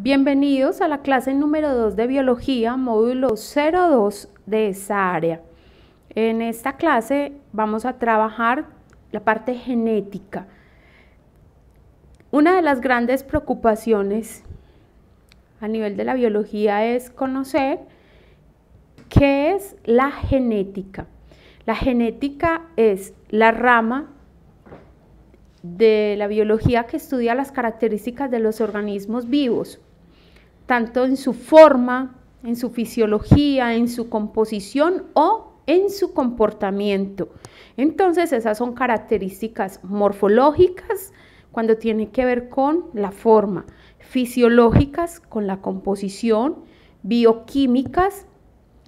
Bienvenidos a la clase número 2 de Biología, módulo 02 de esa área. En esta clase vamos a trabajar la parte genética. Una de las grandes preocupaciones a nivel de la biología es conocer qué es la genética. La genética es la rama de la biología que estudia las características de los organismos vivos tanto en su forma, en su fisiología, en su composición o en su comportamiento. Entonces, esas son características morfológicas cuando tienen que ver con la forma, fisiológicas con la composición, bioquímicas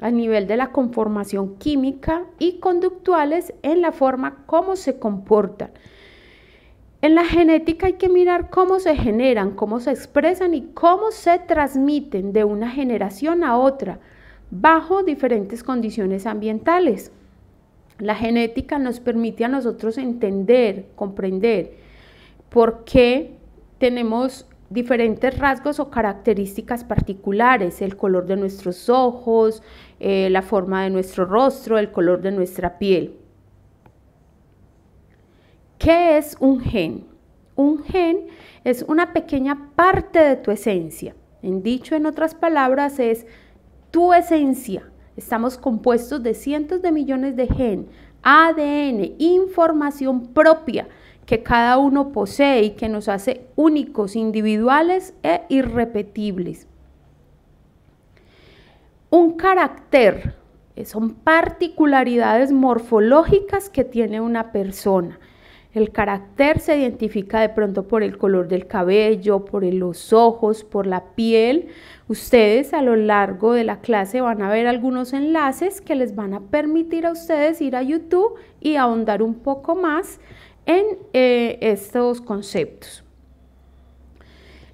a nivel de la conformación química y conductuales en la forma como se comportan. En la genética hay que mirar cómo se generan, cómo se expresan y cómo se transmiten de una generación a otra bajo diferentes condiciones ambientales. La genética nos permite a nosotros entender, comprender por qué tenemos diferentes rasgos o características particulares, el color de nuestros ojos, eh, la forma de nuestro rostro, el color de nuestra piel. ¿Qué es un gen? Un gen es una pequeña parte de tu esencia. En dicho en otras palabras, es tu esencia. Estamos compuestos de cientos de millones de gen, ADN, información propia que cada uno posee y que nos hace únicos, individuales e irrepetibles. Un carácter eh, son particularidades morfológicas que tiene una persona el carácter se identifica de pronto por el color del cabello, por los ojos, por la piel. Ustedes a lo largo de la clase van a ver algunos enlaces que les van a permitir a ustedes ir a YouTube y ahondar un poco más en eh, estos conceptos.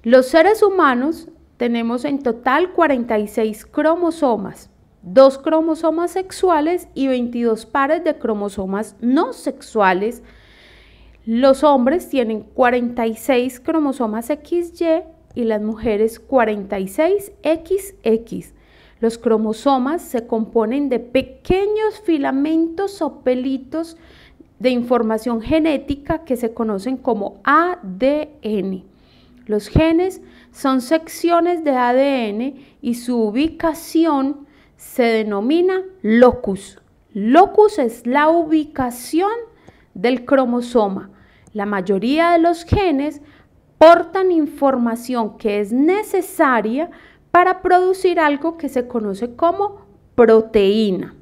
Los seres humanos tenemos en total 46 cromosomas, dos cromosomas sexuales y 22 pares de cromosomas no sexuales los hombres tienen 46 cromosomas XY y las mujeres 46 XX. Los cromosomas se componen de pequeños filamentos o pelitos de información genética que se conocen como ADN. Los genes son secciones de ADN y su ubicación se denomina locus. Locus es la ubicación del cromosoma. La mayoría de los genes portan información que es necesaria para producir algo que se conoce como proteína.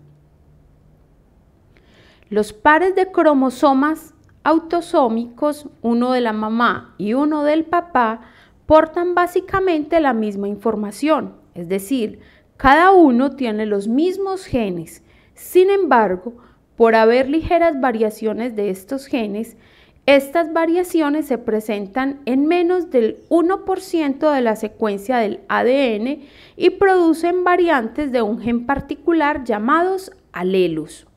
Los pares de cromosomas autosómicos, uno de la mamá y uno del papá, portan básicamente la misma información, es decir, cada uno tiene los mismos genes. Sin embargo, por haber ligeras variaciones de estos genes, estas variaciones se presentan en menos del 1% de la secuencia del ADN y producen variantes de un gen particular llamados alelos.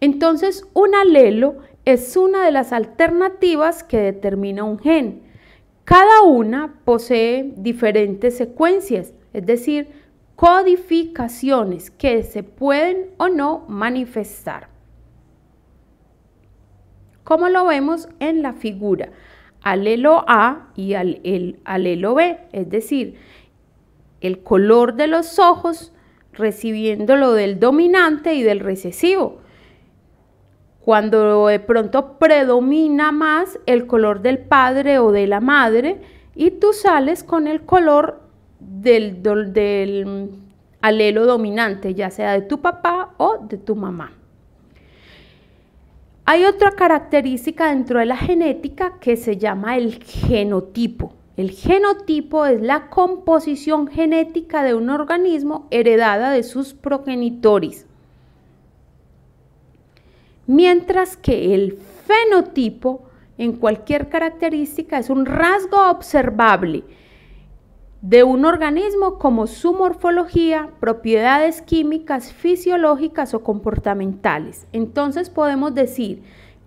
Entonces, un alelo es una de las alternativas que determina un gen. Cada una posee diferentes secuencias, es decir, codificaciones que se pueden o no manifestar como lo vemos en la figura, alelo A y el, alelo B, es decir, el color de los ojos recibiendo lo del dominante y del recesivo. Cuando de pronto predomina más el color del padre o de la madre y tú sales con el color del alelo dominante, ya sea de tu papá o de tu mamá. Hay otra característica dentro de la genética que se llama el genotipo. El genotipo es la composición genética de un organismo heredada de sus progenitores. Mientras que el fenotipo en cualquier característica es un rasgo observable de un organismo como su morfología, propiedades químicas, fisiológicas o comportamentales. Entonces podemos decir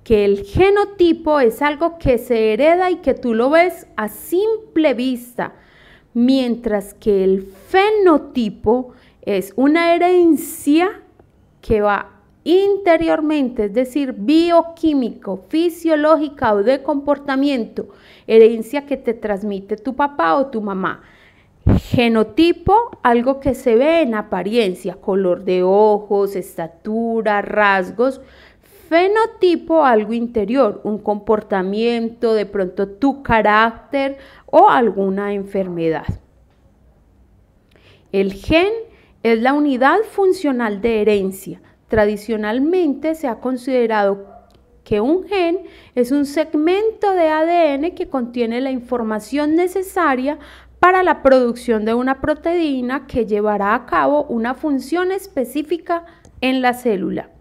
que el genotipo es algo que se hereda y que tú lo ves a simple vista, mientras que el fenotipo es una herencia que va interiormente, es decir, bioquímico, fisiológica o de comportamiento, herencia que te transmite tu papá o tu mamá. Genotipo, algo que se ve en apariencia, color de ojos, estatura, rasgos. Fenotipo, algo interior, un comportamiento, de pronto tu carácter o alguna enfermedad. El gen es la unidad funcional de herencia. Tradicionalmente se ha considerado que un gen es un segmento de ADN que contiene la información necesaria para la producción de una proteína que llevará a cabo una función específica en la célula.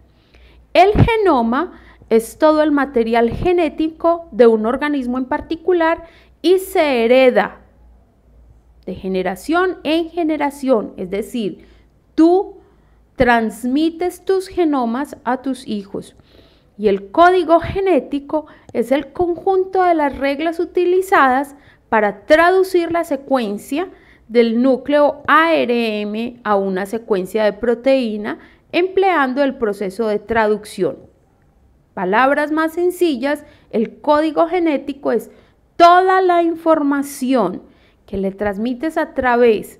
El genoma es todo el material genético de un organismo en particular y se hereda de generación en generación, es decir, tú transmites tus genomas a tus hijos. Y el código genético es el conjunto de las reglas utilizadas para traducir la secuencia del núcleo ARM a una secuencia de proteína empleando el proceso de traducción. Palabras más sencillas, el código genético es toda la información que le transmites a través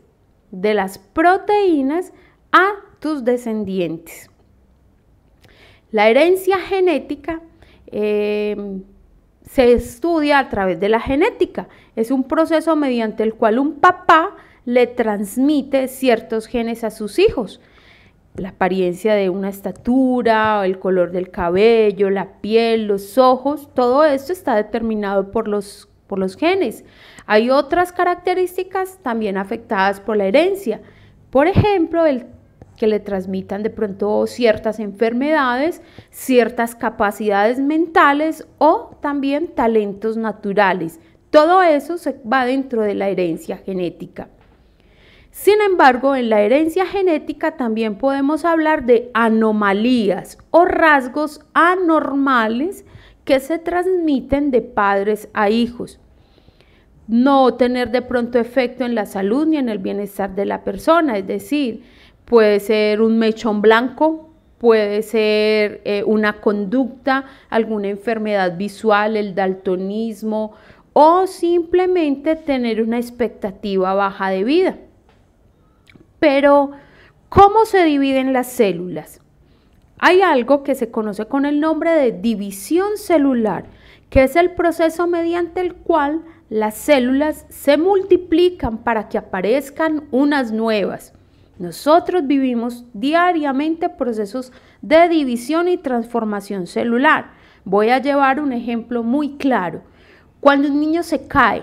de las proteínas a tus descendientes. La herencia genética eh, se estudia a través de la genética. Es un proceso mediante el cual un papá le transmite ciertos genes a sus hijos. La apariencia de una estatura, el color del cabello, la piel, los ojos, todo esto está determinado por los, por los genes. Hay otras características también afectadas por la herencia. Por ejemplo, el que le transmitan de pronto ciertas enfermedades, ciertas capacidades mentales o también talentos naturales. Todo eso se va dentro de la herencia genética. Sin embargo, en la herencia genética también podemos hablar de anomalías o rasgos anormales que se transmiten de padres a hijos. No tener de pronto efecto en la salud ni en el bienestar de la persona, es decir, puede ser un mechón blanco, puede ser eh, una conducta, alguna enfermedad visual, el daltonismo o simplemente tener una expectativa baja de vida. Pero, ¿cómo se dividen las células? Hay algo que se conoce con el nombre de división celular, que es el proceso mediante el cual las células se multiplican para que aparezcan unas nuevas. Nosotros vivimos diariamente procesos de división y transformación celular. Voy a llevar un ejemplo muy claro. Cuando un niño se cae,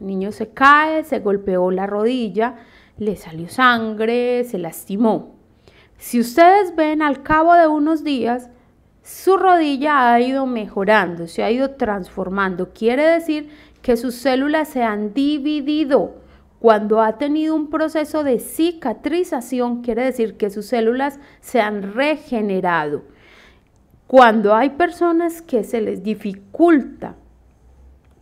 el niño se cae, se golpeó la rodilla, le salió sangre, se lastimó. Si ustedes ven al cabo de unos días, su rodilla ha ido mejorando, se ha ido transformando. Quiere decir que sus células se han dividido cuando ha tenido un proceso de cicatrización, quiere decir que sus células se han regenerado. Cuando hay personas que se les dificulta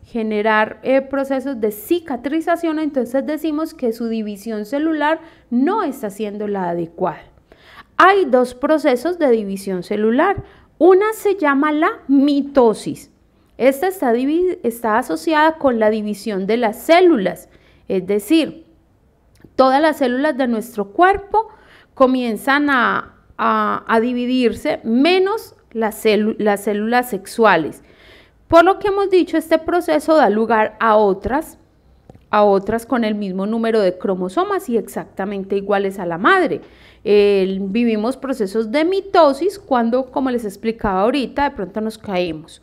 generar eh, procesos de cicatrización, entonces decimos que su división celular no está siendo la adecuada. Hay dos procesos de división celular. Una se llama la mitosis. Esta está asociada con la división de las células es decir, todas las células de nuestro cuerpo comienzan a, dividirse menos las, células sexuales. Por lo que hemos dicho, este proceso da lugar a otras, a otras con el mismo número de cromosomas y exactamente iguales a la madre. vivimos procesos de mitosis cuando, como les explicaba ahorita, de pronto nos caemos.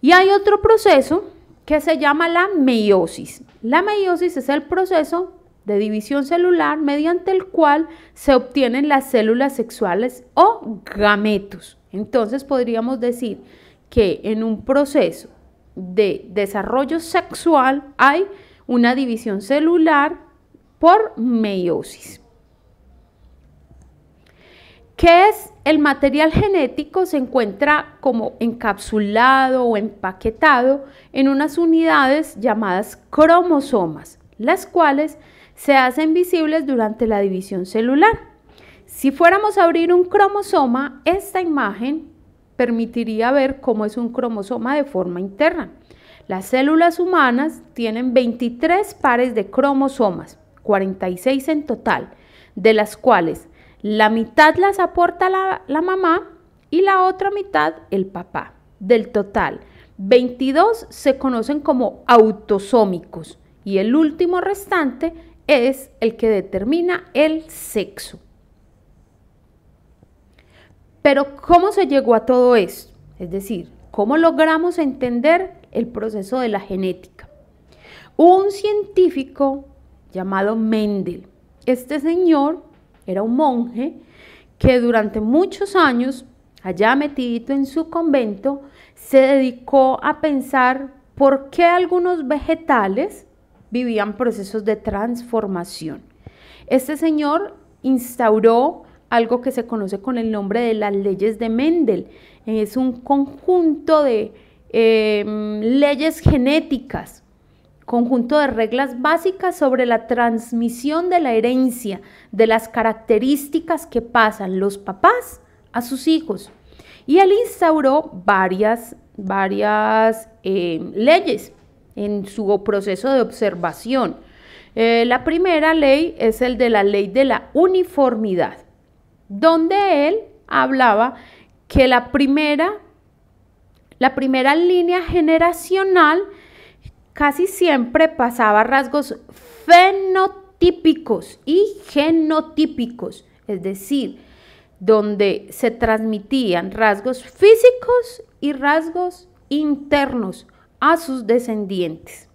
Y hay otro proceso que se llama la meiosis. La meiosis es el proceso de división celular mediante el cual se obtienen las células sexuales o gametos. Entonces podríamos decir que en un proceso de desarrollo sexual hay una división celular por meiosis. ¿Qué es el material genético? Se encuentra como encapsulado o empaquetado en unas unidades llamadas cromosomas, las cuales se hacen visibles durante la división celular. Si fuéramos a abrir un cromosoma, esta imagen permitiría ver cómo es un cromosoma de forma interna. Las células humanas tienen 23 pares de cromosomas, 46 en total, de las cuales la mitad las aporta la, mamá y la otra mitad el papá. Del total, 22 se conocen como autosómicos y el último restante es el que determina el sexo. Pero ¿cómo se llegó a todo esto? Es decir, ¿cómo logramos entender el proceso de la genética? Un científico llamado Mendel. Este señor era un monje que durante muchos años, allá metidito en su convento, se dedicó a pensar por qué algunos vegetales vivían procesos de transformación. Este señor instauró algo que se conoce con el nombre de las leyes de Mendel. Es un conjunto de em, leyes genéticas conjunto de reglas básicas sobre la transmisión de la herencia, de las características que pasan los papás a sus hijos. Y él instauró varias, varias eh, leyes en su proceso de observación. Eh, la primera ley es el de la ley de la uniformidad, donde él hablaba que la primera, la primera línea generacional casi siempre pasaba rasgos fenotípicos y genotípicos, es decir, donde se transmitían rasgos físicos y rasgos internos a sus descendientes.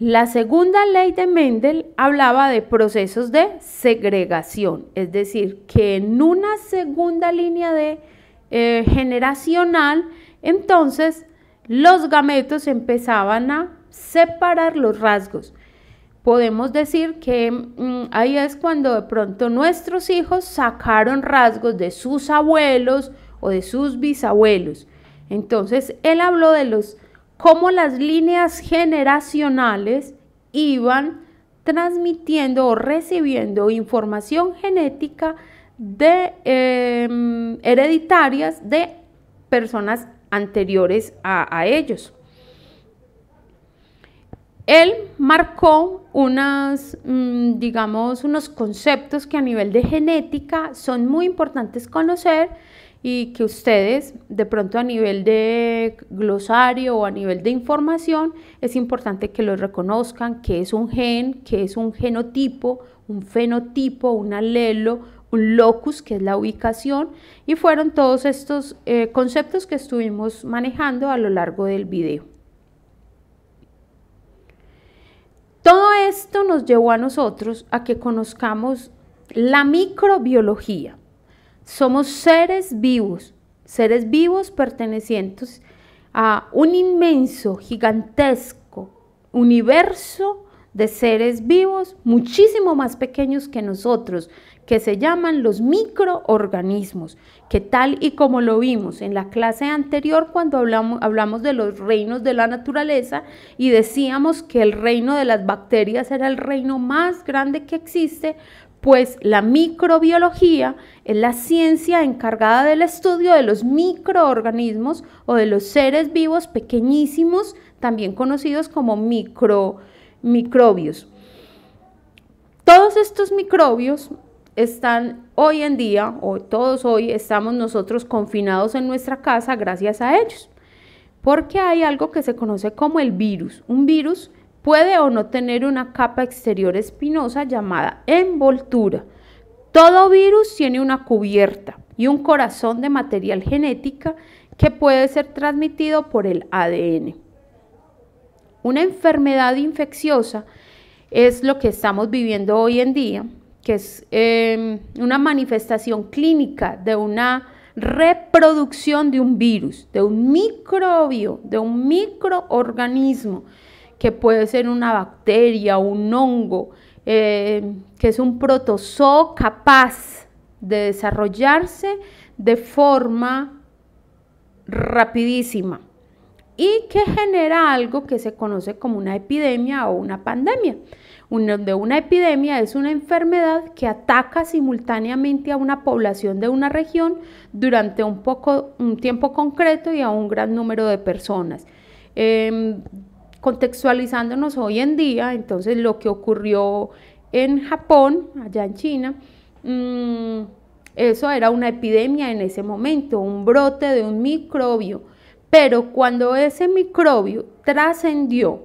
La segunda ley de Mendel hablaba de procesos de segregación, es decir, que en una segunda línea de eh, generacional, entonces los gametos empezaban a separar los rasgos. Podemos decir que mm, ahí es cuando de pronto nuestros hijos sacaron rasgos de sus abuelos o de sus bisabuelos. Entonces, él habló de los cómo las líneas generacionales iban transmitiendo o recibiendo información genética de em, hereditarias de personas anteriores a, ellos. Él marcó unas, mm, digamos, unos conceptos que a nivel de genética son muy importantes conocer y que ustedes de pronto a nivel de glosario o a nivel de información es importante que los reconozcan, que es un gen, que es un genotipo, un fenotipo, un alelo, un locus, que es la ubicación, y fueron todos estos eh, conceptos que estuvimos manejando a lo largo del video. Todo esto nos llevó a nosotros a que conozcamos la microbiología. Somos seres vivos, seres vivos pertenecientes a un inmenso, gigantesco universo de seres vivos muchísimo más pequeños que nosotros, que se llaman los microorganismos, que tal y como lo vimos en la clase anterior cuando hablamos, de los reinos de la naturaleza y decíamos que el reino de las bacterias era el reino más grande que existe, pues la microbiología es la ciencia encargada del estudio de los microorganismos o de los seres vivos pequeñísimos, también conocidos como microbios. Todos estos microbios están hoy en día, o todos hoy estamos nosotros confinados en nuestra casa gracias a ellos. Porque hay algo que se conoce como el virus. Un virus puede o no tener una capa exterior espinosa llamada envoltura. Todo virus tiene una cubierta y un corazón de material genética que puede ser transmitido por el ADN. Una enfermedad infecciosa es lo que estamos viviendo hoy en día que es em, una manifestación clínica de una reproducción de un virus, de un microbio, de un microorganismo, que puede ser una bacteria, un hongo, em, que es un protozoo capaz de desarrollarse de forma rapidísima y que genera algo que se conoce como una epidemia o una pandemia. Una, de una epidemia es una enfermedad que ataca simultáneamente a una población de una región durante un, poco, un tiempo concreto y a un gran número de personas. Em, contextualizándonos hoy en día, entonces lo que ocurrió en Japón, allá en China, mm, eso era una epidemia en ese momento, un brote de un microbio. Pero cuando ese microbio trascendió,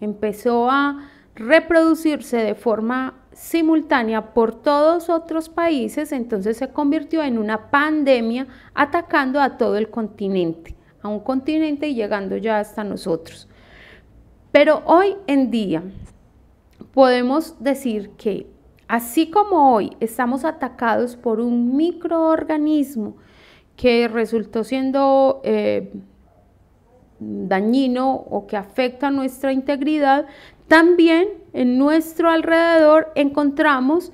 empezó a reproducirse de forma simultánea por todos otros países, entonces se convirtió en una pandemia atacando a todo el continente, a un continente y llegando ya hasta nosotros. Pero hoy en día podemos decir que así como hoy estamos atacados por un microorganismo que resultó siendo eh, dañino o que afecta nuestra integridad, también en nuestro alrededor encontramos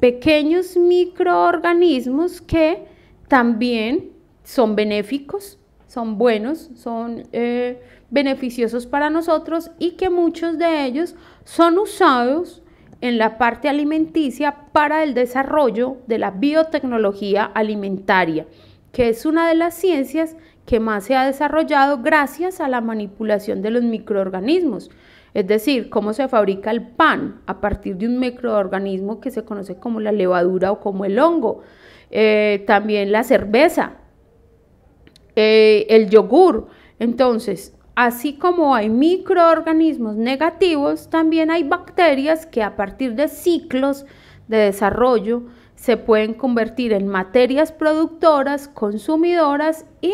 pequeños microorganismos que también son benéficos, son buenos, son eh, beneficiosos para nosotros y que muchos de ellos son usados en la parte alimenticia para el desarrollo de la biotecnología alimentaria, que es una de las ciencias que más se ha desarrollado gracias a la manipulación de los microorganismos es decir, cómo se fabrica el pan a partir de un microorganismo que se conoce como la levadura o como el hongo, eh, también la cerveza, eh, el yogur. Entonces, así como hay microorganismos negativos, también hay bacterias que a partir de ciclos de desarrollo se pueden convertir en materias productoras, consumidoras y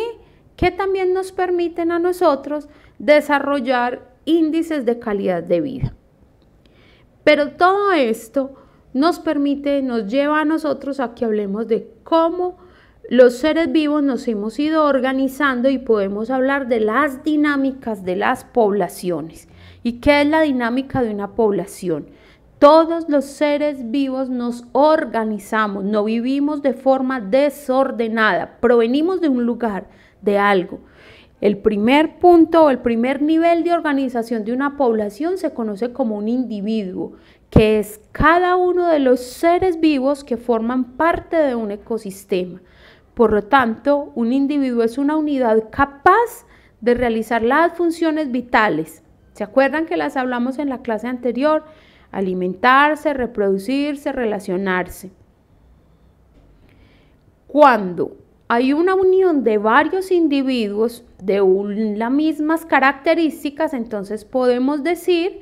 que también nos permiten a nosotros desarrollar índices de calidad de vida. Pero todo esto nos permite, nos lleva a nosotros a que hablemos de cómo los seres vivos nos hemos ido organizando y podemos hablar de las dinámicas de las poblaciones. ¿Y qué es la dinámica de una población? Todos los seres vivos nos organizamos, no vivimos de forma desordenada, provenimos de un lugar, de algo, el primer punto o el primer nivel de organización de una población se conoce como un individuo, que es cada uno de los seres vivos que forman parte de un ecosistema. Por lo tanto, un individuo es una unidad capaz de realizar las funciones vitales. ¿Se acuerdan que las hablamos en la clase anterior? Alimentarse, reproducirse, relacionarse. Cuando hay una unión de varios individuos de las mismas características, entonces podemos decir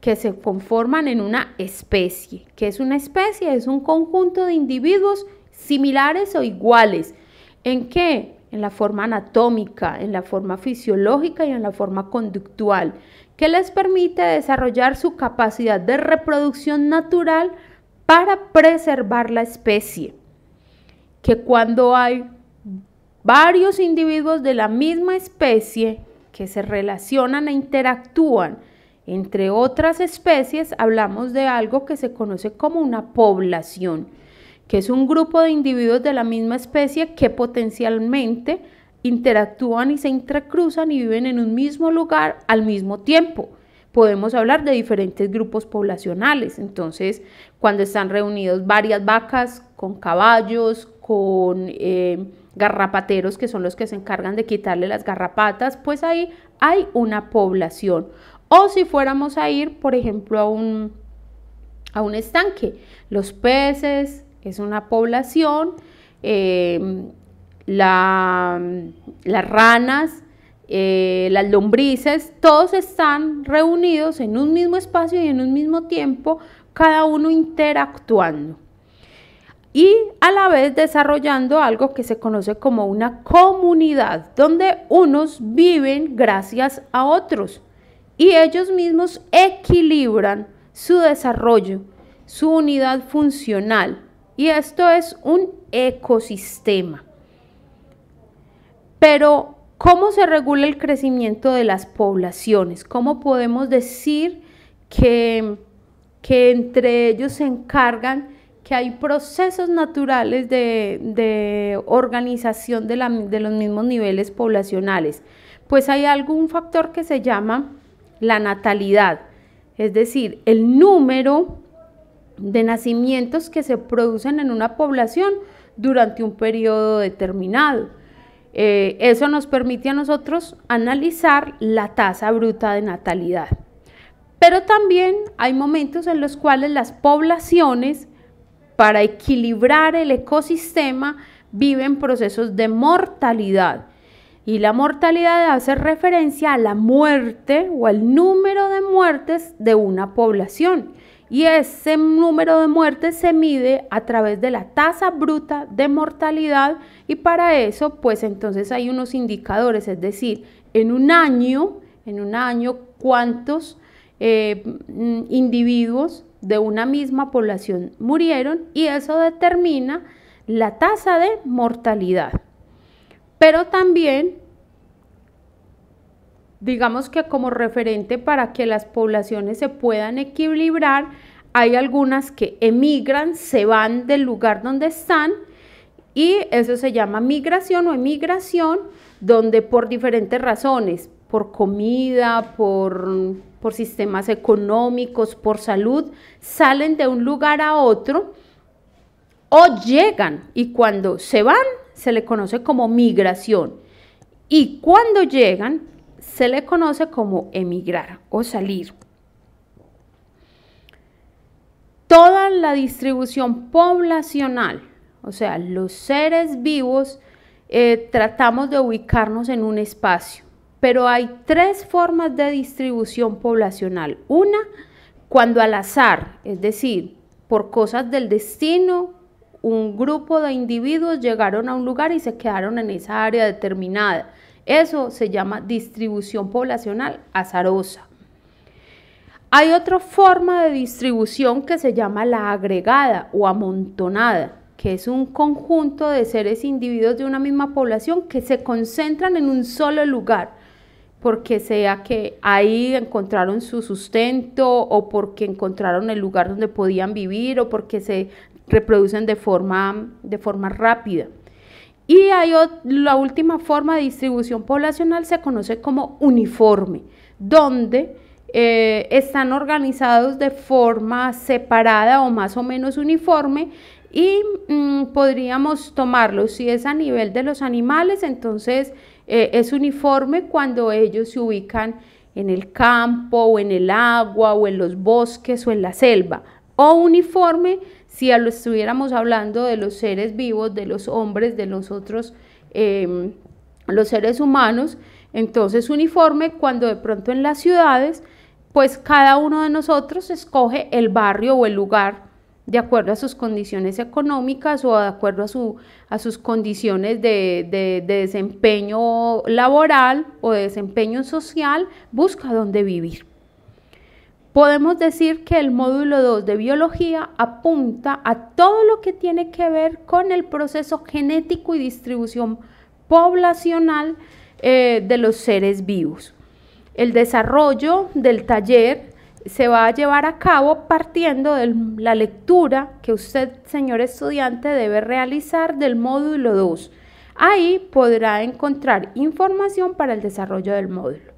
que se conforman en una especie. ¿Qué es una especie? Es un conjunto de individuos similares o iguales. ¿En qué? En la forma anatómica, en la forma fisiológica y en la forma conductual, que les permite desarrollar su capacidad de reproducción natural para preservar la especie. Que cuando hay varios individuos de la misma especie que se relacionan e interactúan entre otras especies, hablamos de algo que se conoce como una población, que es un grupo de individuos de la misma especie que potencialmente interactúan y se intracruzan y viven en un mismo lugar al mismo tiempo. Podemos hablar de diferentes grupos poblacionales, entonces cuando están reunidos varias vacas con caballos, con... Eh, garrapateros, que son los que se encargan de quitarle las garrapatas, pues ahí hay una población. O si fuéramos a ir, por ejemplo, a un, estanque, los peces es una población, em, las ranas, eh, las lombrices, todos están reunidos en un mismo espacio y en un mismo tiempo, cada uno interactuando y a la vez desarrollando algo que se conoce como una comunidad, donde unos viven gracias a otros y ellos mismos equilibran su desarrollo, su unidad funcional y esto es un ecosistema. Pero, ¿cómo se regula el crecimiento de las poblaciones? ¿Cómo podemos decir que, que entre ellos se encargan que hay procesos naturales de, organización de, los mismos niveles poblacionales. Pues hay algún factor que se llama la natalidad, es decir, el número de nacimientos que se producen en una población durante un periodo determinado. Eh, eso nos permite a nosotros analizar la tasa bruta de natalidad. Pero también hay momentos en los cuales las poblaciones para equilibrar el ecosistema viven procesos de mortalidad. Y la mortalidad hace referencia a la muerte o al número de muertes de una población. Y ese número de muertes se mide a través de la tasa bruta de mortalidad y para eso pues entonces hay unos indicadores, es decir, en un año, en un año cuántos eh, mm, individuos de una misma población murieron y eso determina la tasa de mortalidad. Pero también, digamos que como referente para que las poblaciones se puedan equilibrar, hay algunas que emigran, se van del lugar donde están y eso se llama migración o emigración, donde por diferentes razones, por comida, por, sistemas económicos, por salud, salen de un lugar a otro o llegan y cuando se van se le conoce como migración y cuando llegan se le conoce como emigrar o salir. Toda la distribución poblacional, o sea, los seres vivos, eh, tratamos de ubicarnos en un espacio pero hay tres formas de distribución poblacional. Una, cuando al azar, es decir, por cosas del destino, un grupo de individuos llegaron a un lugar y se quedaron en esa área determinada. Eso se llama distribución poblacional azarosa. Hay otra forma de distribución que se llama la agregada o amontonada, que es un conjunto de seres individuos de una misma población que se concentran en un solo lugar porque sea que ahí encontraron su sustento o porque encontraron el lugar donde podían vivir o porque se reproducen de forma, de forma rápida. Y hay la última forma de distribución poblacional se conoce como uniforme, donde eh, están organizados de forma separada o más o menos uniforme y mm, podríamos tomarlo si es a nivel de los animales, entonces eh, es uniforme cuando ellos se ubican en el campo o en el agua o en los bosques o en la selva. O uniforme si lo estuviéramos hablando de los seres vivos, de los hombres, de los otros, em, los seres humanos. Entonces uniforme cuando de pronto en las ciudades, pues cada uno de nosotros escoge el barrio o el lugar de acuerdo a sus condiciones económicas o de acuerdo a, sus condiciones de, desempeño laboral o de desempeño social, busca dónde vivir. Podemos decir que el módulo 2 de biología apunta a todo lo que tiene que ver con el proceso genético y distribución poblacional eh, de los seres vivos. El desarrollo del taller se va a llevar a cabo partiendo de la lectura que usted, señor estudiante, debe realizar del módulo 2. Ahí podrá encontrar información para el desarrollo del módulo.